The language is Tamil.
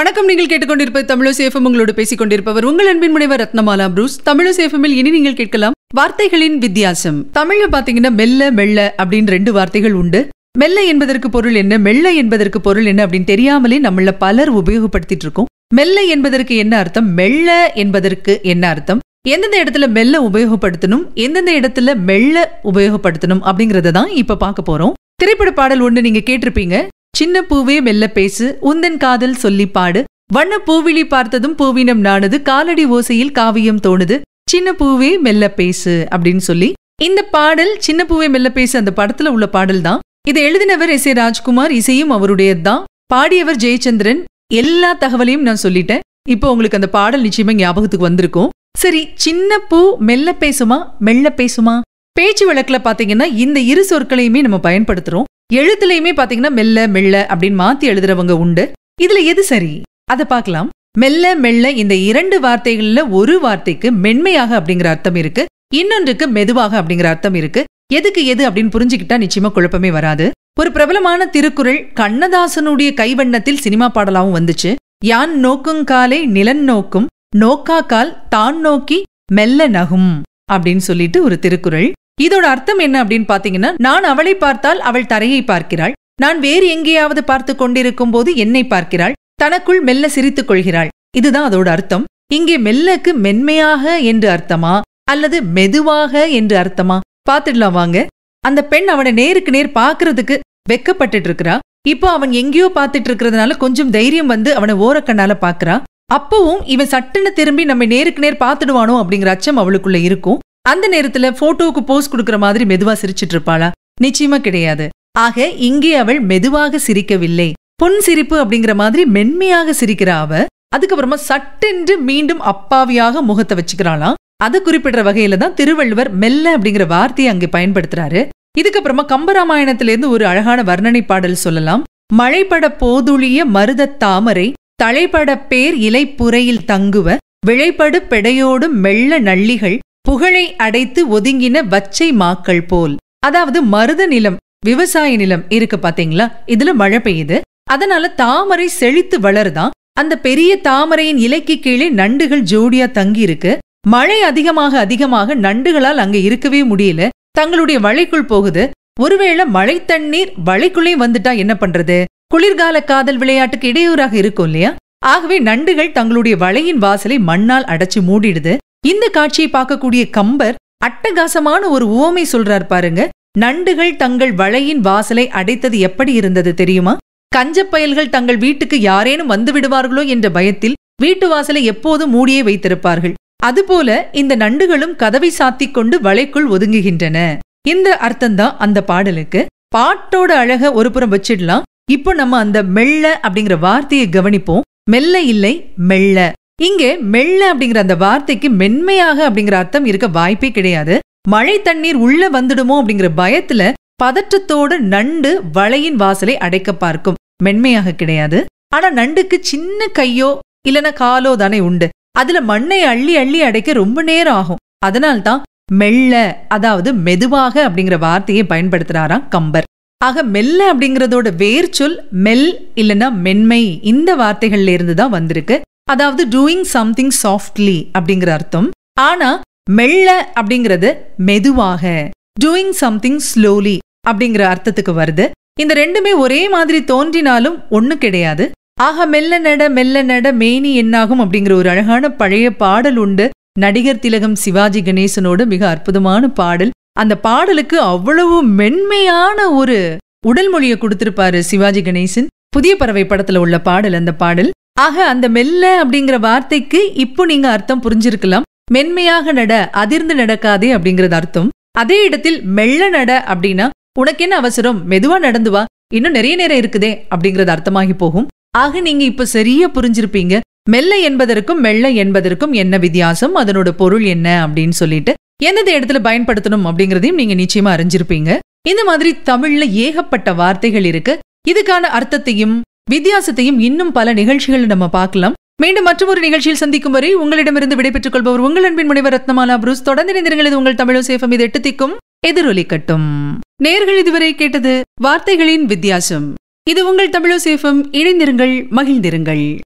வணக்கம் நீங்கள் கேட்டுக்கொண்டிருப்பது தமிழசேஃபம் உங்களோடு பேசிக் கொண்டிருப்பவர் உங்கள் அன்பின் முனைவர் ரத்னமாலா புரூஸ் தமிழசேஃபமில் இனி நீங்கள் கேட்கலாம் வார்த்தைகளின் வித்தியாசம் தமிழ்ல பாத்தீங்கன்னா மெல்ல மெல்ல அப்படின்னு ரெண்டு வார்த்தைகள் உண்டு மெல்ல என்பதற்கு பொருள் என்ன மெல்ல என்பதற்கு பொருள் என்ன அப்படின்னு தெரியாமலே நம்மள பலர் உபயோகப்படுத்திட்டு இருக்கோம் மெல்ல என்பதற்கு என்ன அர்த்தம் மெல்ல என்பதற்கு என்ன அர்த்தம் எந்தெந்த இடத்துல மெல்ல உபயோகப்படுத்தணும் எந்தெந்த இடத்துல மெல்ல உபயோகப்படுத்தணும் அப்படிங்கறத தான் இப்ப பார்க்க போறோம் திரைப்பட பாடல் ஒண்ணு நீங்க கேட்டிருப்பீங்க சின்ன பூவே மெல்ல பேசு உந்தன் காதல் சொல்லி பாடு வண்ண பூவிழி பார்த்ததும் பூவினம் நானது காலடி ஓசையில் காவியம் தோணுது சின்ன பூவே மெல்ல பேசு அப்படின்னு சொல்லி இந்த பாடல் சின்ன பூவே மெல்ல பேசு அந்த படத்துல உள்ள பாடல் தான் இதை எழுதினவர் எஸ் ஏ ராஜ்குமார் இசையும் தான் பாடியவர் ஜெயச்சந்திரன் எல்லா தகவலையும் நான் சொல்லிட்டேன் இப்போ உங்களுக்கு அந்த பாடல் நிச்சயமா ஞாபகத்துக்கு வந்திருக்கும் சரி சின்ன பூ மெல்ல பேசுமா மெல்ல பேசுமா பேச்சு வழக்குல பாத்தீங்கன்னா இந்த இரு சொற்களையுமே நம்ம பயன்படுத்துறோம் எழுத்துலயுமே பாத்தீங்கன்னா மெல்ல மெல்ல அப்படின்னு மாத்தி எழுதுறவங்க உண்டு இதுல எது சரி அதை பார்க்கலாம் மெல்ல மெல்ல இந்த இரண்டு வார்த்தைகள்ல ஒரு வார்த்தைக்கு மென்மையாக அப்படிங்கிற அர்த்தம் இருக்கு இன்னொன்றுக்கு மெதுவாக அப்படிங்கிற அர்த்தம் இருக்கு எதுக்கு எது அப்படின்னு புரிஞ்சுக்கிட்டா நிச்சயமா குழப்பமே வராது ஒரு பிரபலமான திருக்குறள் கண்ணதாசனுடைய கைவண்ணத்தில் சினிமா பாடலாவும் வந்துச்சு யான் நோக்கும் காலை நிலன் நோக்கும் நோக்கா கால் தான் நோக்கி மெல்ல நகும் அப்படின்னு சொல்லிட்டு ஒரு திருக்குறள் இதோட அர்த்தம் என்ன அப்படின்னு பாத்தீங்கன்னா நான் அவளை பார்த்தால் அவள் தரையை பார்க்கிறாள் நான் வேறு எங்கேயாவது பார்த்து கொண்டிருக்கும் போது என்னை பார்க்கிறாள் தனக்குள் மெல்ல சிரித்துக் கொள்கிறாள் இதுதான் அதோட அர்த்தம் இங்கே மெல்லக்கு மென்மையாக என்று அர்த்தமா அல்லது மெதுவாக என்று அர்த்தமா பாத்துடலாம் வாங்க அந்த பெண் அவனை நேருக்கு நேர் பாக்குறதுக்கு வெக்கப்பட்டு இருக்கிறா இப்போ அவன் எங்கேயோ பாத்துட்டு இருக்கிறதுனால கொஞ்சம் தைரியம் வந்து அவனை ஓரக்கண்ணால பாக்குறா அப்பவும் இவன் சட்டுன்னு திரும்பி நம்ம நேருக்கு நேர் பாத்துடுவானோ அப்படிங்கிற அச்சம் அவளுக்குள்ள இருக்கும் அந்த நேரத்துல போட்டோவுக்கு போஸ் கொடுக்கற மாதிரி மெதுவா சிரிச்சிட்டு இருப்பாளா நிச்சயமா கிடையாது ஆக இங்கே அவள் மெதுவாக சிரிக்கவில்லை பொன் சிரிப்பு அப்படிங்கிற மாதிரி மென்மையாக சிரிக்கிற அவ அதுக்கப்புறமா சட்டென்று மீண்டும் அப்பாவியாக முகத்தை வச்சுக்கிறாளாம் அதை குறிப்பிடுற வகையில தான் திருவள்ளுவர் மெல்ல அப்படிங்கிற வார்த்தையை அங்கே பயன்படுத்துறாரு இதுக்கப்புறமா கம்பராமாயணத்திலிருந்து ஒரு அழகான வர்ணனை பாடல் சொல்லலாம் மழைப்பட போதுளிய மருத தாமரை தலைப்பட பேர் இலைப்புறையில் தங்குவ விளைப்படு பெடையோடும் மெல்ல நள்ளிகள் புகழை அடைத்து ஒதுங்கின வச்சை மாக்கள் போல் அதாவது மருத நிலம் விவசாய நிலம் இருக்கு பாத்தீங்களா இதுல மழை பெய்யுது அதனால தாமரை செழித்து வளருதான் அந்த பெரிய தாமரையின் இலைக்கு கீழே நண்டுகள் ஜோடியா தங்கி இருக்கு மழை அதிகமாக அதிகமாக நண்டுகளால் அங்க இருக்கவே முடியல தங்களுடைய வலைக்குள் போகுது ஒருவேளை மழை தண்ணீர் வலைக்குள்ளே வந்துட்டா என்ன பண்றது குளிர்கால காதல் விளையாட்டுக்கு இடையூறாக இருக்கும் இல்லையா ஆகவே நண்டுகள் தங்களுடைய வலையின் வாசலை மண்ணால் அடைச்சு மூடிடுது இந்த காட்சியை பார்க்கக்கூடிய கம்பர் அட்டகாசமான ஒரு உவமை சொல்றார் பாருங்க நண்டுகள் தங்கள் வளையின் வாசலை அடைத்தது எப்படி இருந்தது தெரியுமா கஞ்சப்பயல்கள் தங்கள் வீட்டுக்கு யாரேனும் வந்து விடுவார்களோ என்ற பயத்தில் வீட்டு வாசலை எப்போதும் மூடியே வைத்திருப்பார்கள் அதுபோல இந்த நண்டுகளும் கதவை சாத்திக் கொண்டு வலைக்குள் ஒதுங்குகின்றன இந்த அர்த்தம்தான் அந்த பாடலுக்கு பாட்டோட அழக ஒரு புறம் வச்சிடலாம் இப்போ நம்ம அந்த மெல்ல அப்படிங்கிற வார்த்தையை கவனிப்போம் மெல்ல இல்லை மெல்ல இங்கே மெல்ல அப்படிங்கிற அந்த வார்த்தைக்கு மென்மையாக அப்படிங்கிற அர்த்தம் இருக்க வாய்ப்பே கிடையாது மழை தண்ணீர் உள்ள வந்துடுமோ அப்படிங்கிற பயத்துல பதற்றத்தோடு நண்டு வலையின் வாசலை அடைக்க பார்க்கும் மென்மையாக கிடையாது ஆனா நண்டுக்கு சின்ன கையோ இல்லனா காலோ தானே உண்டு அதுல மண்ணை அள்ளி அள்ளி அடைக்க ரொம்ப நேரம் ஆகும் அதனால்தான் மெல்ல அதாவது மெதுவாக அப்படிங்கிற வார்த்தையை பயன்படுத்துறாராம் கம்பர் ஆக மெல்ல அப்படிங்கிறதோட வேர்ச்சொல் மெல் இல்லைன்னா மென்மை இந்த வார்த்தைகள்ல இருந்து தான் வந்திருக்கு அதாவது டூயிங் சம்திங் சாஃப்ட்லி அப்படிங்கிற அர்த்தம் ஆனா மெல்ல அப்படிங்கிறது மெதுவாக டூயிங் சம்திங் ஸ்லோலி அப்படிங்கிற அர்த்தத்துக்கு வருது இந்த ரெண்டுமே ஒரே மாதிரி தோன்றினாலும் ஒண்ணு கிடையாது ஆக மெல்ல நட மெல்ல நட மேனி என்னாகும் அப்படிங்கிற ஒரு அழகான பழைய பாடல் உண்டு நடிகர் திலகம் சிவாஜி கணேசனோட மிக அற்புதமான பாடல் அந்த பாடலுக்கு அவ்வளவு மென்மையான ஒரு உடல் மொழியை கொடுத்திருப்பாரு சிவாஜி கணேசன் புதிய பறவை படத்துல உள்ள பாடல் அந்த பாடல் ஆக அந்த மெல்ல அப்படிங்கிற வார்த்தைக்கு இப்போ நீங்க அர்த்தம் புரிஞ்சிருக்கலாம் மென்மையாக நட அதிர்ந்து நடக்காதே அப்படிங்கறது அர்த்தம் அதே இடத்தில் மெல்ல நட அப்படின்னா உனக்கு என்ன அவசரம் மெதுவா நடந்து வா இன்னும் நிறைய நேரம் இருக்குதே அப்படிங்கறது அர்த்தமாகி போகும் ஆக நீங்க இப்ப சரியா புரிஞ்சிருப்பீங்க மெல்ல என்பதற்கும் மெல்ல என்பதற்கும் என்ன வித்தியாசம் அதனோட பொருள் என்ன அப்படின்னு சொல்லிட்டு எந்தெந்த இடத்துல பயன்படுத்தணும் அப்படிங்கறதையும் நீங்க நிச்சயமா அறிஞ்சிருப்பீங்க இந்த மாதிரி தமிழ்ல ஏகப்பட்ட வார்த்தைகள் இருக்கு இதுக்கான அர்த்தத்தையும் வித்தியாசத்தையும் இன்னும் பல நிகழ்ச்சிகளை நம்ம பார்க்கலாம் மீண்டும் மற்றொரு நிகழ்ச்சியில் சந்திக்கும் வரை உங்களிடமிருந்து விடைபெற்றுக் கொள்பவர் உங்கள் அன்பின் முனைவர் ரத்னமாலா புரூஸ் தொடர்ந்து இணைந்திருங்கள் உங்கள் தமிழ் சேஃபம் இது திக்கும் எதிரொலிக்கட்டும் நேர்கள் இதுவரை கேட்டது வார்த்தைகளின் வித்தியாசம் இது உங்கள் தமிழ் சேஃபம் இணைந்திருங்கள் மகிழ்ந்திருங்கள்